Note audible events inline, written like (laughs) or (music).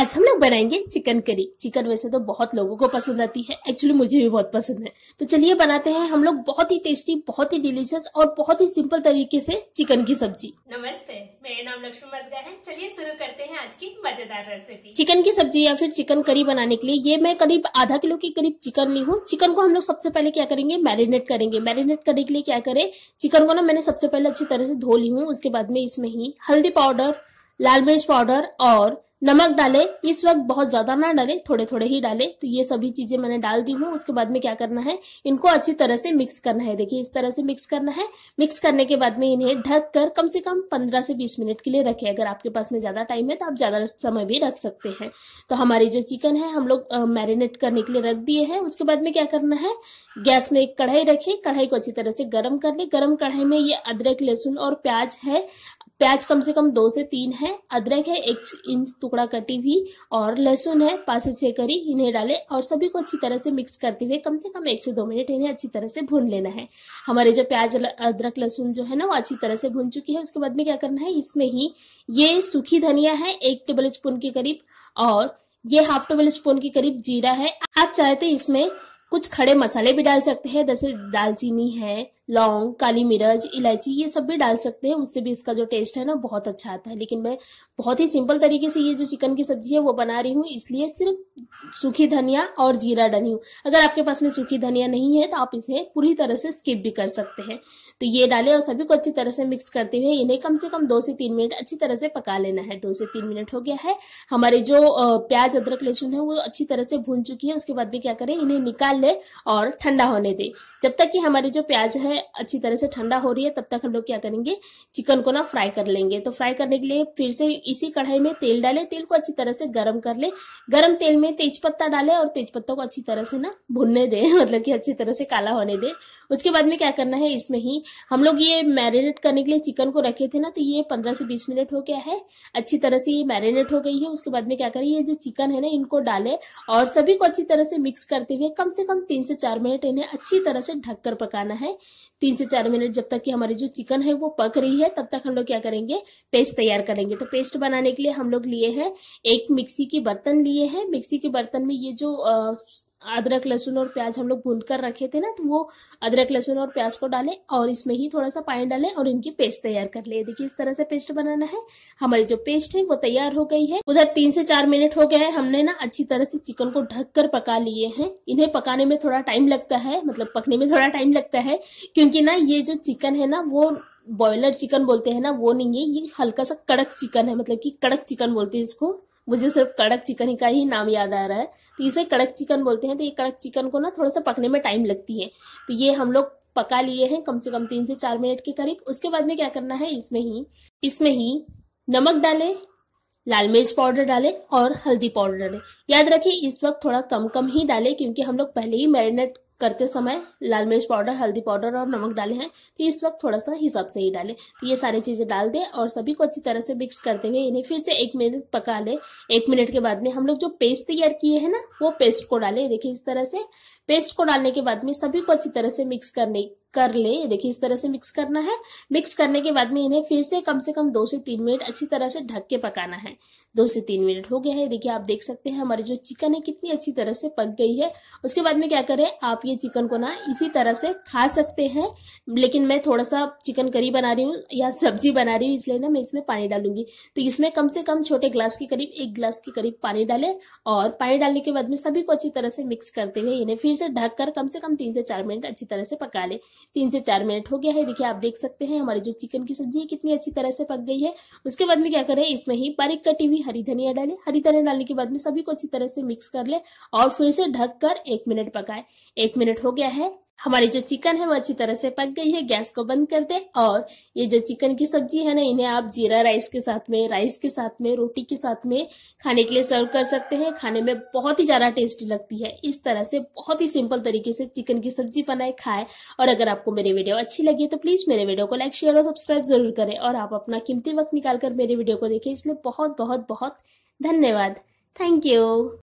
आज हम लोग बनाएंगे चिकन करी चिकन वैसे तो बहुत लोगों को पसंद आती है एक्चुअली मुझे भी बहुत पसंद है तो चलिए बनाते हैं हम लोग बहुत ही टेस्टी बहुत ही डिलीशियस और बहुत ही सिंपल तरीके से चिकन की सब्जी नमस्ते मेरा नाम लक्ष्मी मजगा है चलिए शुरू करते हैं आज की मजेदार रेसिपी चिकन की सब्जी या फिर चिकन करी बनाने के लिए ये मैं करीब आधा किलो के करीब चिकन ली हूँ चिकन को हम लोग सबसे पहले क्या करेंगे मैरिनेट करेंगे मैरिनेट करने के लिए क्या करे चिकन को ना मैंने सबसे पहले अच्छी तरह से धो ली हूँ उसके बाद में इसमें ही हल्दी पाउडर लाल मिर्च पाउडर और नमक डालें इस वक्त बहुत ज्यादा ना डालें थोड़े थोड़े ही डालें तो ये सभी चीजें मैंने डाल दी हूँ उसके बाद में क्या करना है इनको अच्छी तरह से मिक्स करना है देखिए इस तरह से मिक्स करना है मिक्स करने के बाद में इन्हें ढक कर कम से कम पंद्रह से बीस मिनट के लिए रखें अगर आपके पास में ज्यादा टाइम है तो आप ज्यादा समय भी रख सकते हैं तो हमारी जो चिकन है हम लोग मैरिनेट करने के लिए रख दिए है उसके बाद में क्या करना है गैस में एक कढ़ाई रखे कढ़ाई को अच्छी तरह से गर्म कर ले गर्म कढ़ाई में ये अदरक लहसुन और प्याज है प्याज कम से कम दो से तीन है अदरक है एक इंच टुकड़ा कटी हुई और लहसुन है पांच से छह करी इन्हें डाले और सभी को अच्छी तरह से मिक्स करते हुए कम से कम एक से दो मिनट इन्हें अच्छी तरह से भून लेना है हमारे जो प्याज अदरक लहसुन जो है ना वो अच्छी तरह से भून चुकी है उसके बाद में क्या करना है इसमें ही ये सूखी धनिया है एक टेबल स्पून के करीब और ये हाफ टेबल स्पून के करीब जीरा है आप चाहते तो इसमें कुछ खड़े मसाले भी डाल सकते हैं जैसे दालचीनी है लौंग काली मिर्च इलायची ये सब भी डाल सकते हैं उससे भी इसका जो टेस्ट है ना बहुत अच्छा आता है लेकिन मैं बहुत ही सिंपल तरीके से ये जो चिकन की सब्जी है वो बना रही हूँ इसलिए सिर्फ सूखी धनिया और जीरा डाली हूँ अगर आपके पास में सूखी धनिया नहीं है तो आप इसे पूरी तरह से स्किप भी कर सकते हैं तो ये डालें और सभी को अच्छी तरह से मिक्स करते हुए इन्हें कम से कम दो से तीन मिनट अच्छी तरह से पका लेना है दो से तीन मिनट हो गया है हमारे जो प्याज अदरक लहसुन है वो अच्छी तरह से भून चुकी है उसके बाद भी क्या करें इन्हें निकाल ले और ठंडा होने दे जब तक कि हमारे जो प्याज है अच्छी तरह से ठंडा हो रही है तब तक हम लोग क्या करेंगे चिकन को ना फ्राई कर लेंगे तो फ्राई करने के लिए फिर से इसी कढ़ाई में तेल डालें तेल को अच्छी तरह से गर्म कर ले गर्म तेल में तेज पत्ता डालें और तेज पत्ता को अच्छी तरह से ना भुनने दें (laughs) मतलब कि अच्छी तरह से काला होने दें उसके बाद में क्या करना है इसमें ही हम लोग ये मैरिनेट करने के लिए चिकन को रखे थे ना तो ये पंद्रह से बीस मिनट हो गया है अच्छी तरह से ये मैरिनेट हो गई है उसके बाद में क्या करें ये जो चिकन है ना इनको डाले और सभी को अच्छी तरह से मिक्स करते हुए कम से कम तीन से चार मिनट इन्हें अच्छी तरह से ढक कर पकाना है तीन से चार मिनट जब तक कि हमारी जो चिकन है वो पक रही है तब तक हम लोग क्या करेंगे पेस्ट तैयार करेंगे तो पेस्ट बनाने के लिए हम लोग लिए हैं एक मिक्सी के बर्तन लिए हैं मिक्सी के बर्तन में ये जो अदरक लहसुन और प्याज हम लोग भून कर रखे थे ना तो वो अदरक लहसुन और प्याज को डालें और इसमें ही थोड़ा सा पानी डालें और इनकी पेस्ट तैयार कर लें देखिए इस तरह से पेस्ट बनाना है हमारी जो पेस्ट है वो तैयार हो गई है उधर तीन से चार मिनट हो गया है हमने ना अच्छी तरह से चिकन को ढक कर पका लिए है इन्हें पकाने में थोड़ा टाइम लगता है मतलब पकने में थोड़ा टाइम लगता है क्योंकि ना ये जो चिकन है ना वो बॉयलर चिकन बोलते हैं ना वो नहीं है ये हल्का सा कड़क चिकन है मतलब कि कड़क चिकन बोलते हैं इसको मुझे सिर्फ कड़क चिकन का ही नाम याद आ रहा है तो इसे कड़क चिकन बोलते हैं तो ये कड़क चिकन को ना थोड़ा सा पकने में टाइम लगती है तो ये हम लोग पका लिए हैं कम से कम तीन से चार मिनट के करीब उसके बाद में क्या करना है इसमें ही इसमें ही नमक डाले लाल मिर्च पाउडर डालें और हल्दी पाउडर डालें याद रखिए इस वक्त थोड़ा कम कम ही डालें क्योंकि हम लोग पहले ही मैरिनेट करते समय लाल मिर्च पाउडर हल्दी पाउडर और नमक डाले हैं तो इस वक्त थोड़ा सा हिसाब से ही डालें तो ये सारी चीज़ें डाल दें और सभी को अच्छी तरह से मिक्स करते हुए इन्हें फिर से एक मिनट पका लें एक मिनट के बाद में हम लोग जो पेस्ट तैयार किए हैं ना वो पेस्ट को डालें देखिए इस तरह से पेस्ट को डालने के बाद में सभी को अच्छी तरह से मिक्स करने कर ले देखिए इस तरह से मिक्स करना है मिक्स करने के बाद में इन्हें फिर से कम से कम दो से तीन मिनट अच्छी तरह से ढक के पकाना है दो से तीन मिनट हो गया है देखिए आप देख सकते हैं हमारी जो चिकन है कितनी अच्छी तरह से पक गई है उसके बाद में क्या करें आप ये चिकन को ना इसी तरह से खा सकते हैं लेकिन मैं थोड़ा सा चिकन करी बना रही हूँ या सब्जी बना रही हूँ इसलिए ना मैं इसमें पानी डालूंगी तो इसमें कम से कम छोटे ग्लास के करीब एक ग्लास के करीब पानी डालें और पानी डालने के बाद में सभी को अच्छी तरह से मिक्स करते हुए इन्हें फिर से ढक कर कम से कम तीन से चार मिनट अच्छी तरह से पका लें तीन से चार मिनट हो गया है देखिए आप देख सकते हैं हमारी जो चिकन की सब्जी है कितनी अच्छी तरह से पक गई है उसके बाद में क्या करें इसमें ही बारीक कटी हुई हरी धनिया डालें हरी धनिया डालने के बाद में सभी को अच्छी तरह से मिक्स कर ले और फिर से ढक कर एक मिनट पकाए एक मिनट हो गया है हमारी जो चिकन है वो अच्छी तरह से पक गई है गैस को बंद कर दे और ये जो चिकन की सब्जी है ना इन्हें आप जीरा राइस के साथ में राइस के साथ में रोटी के साथ में खाने के लिए सर्व कर सकते हैं खाने में बहुत ही ज़्यादा टेस्टी लगती है इस तरह से बहुत ही सिंपल तरीके से चिकन की सब्जी बनाए खाए और अगर आपको मेरी वीडियो अच्छी लगी तो प्लीज़ मेरे वीडियो को लाइक शेयर और सब्सक्राइब जरूर करें और आप अपना कीमती वक्त निकालकर मेरे वीडियो को देखें इसलिए बहुत बहुत बहुत धन्यवाद थैंक यू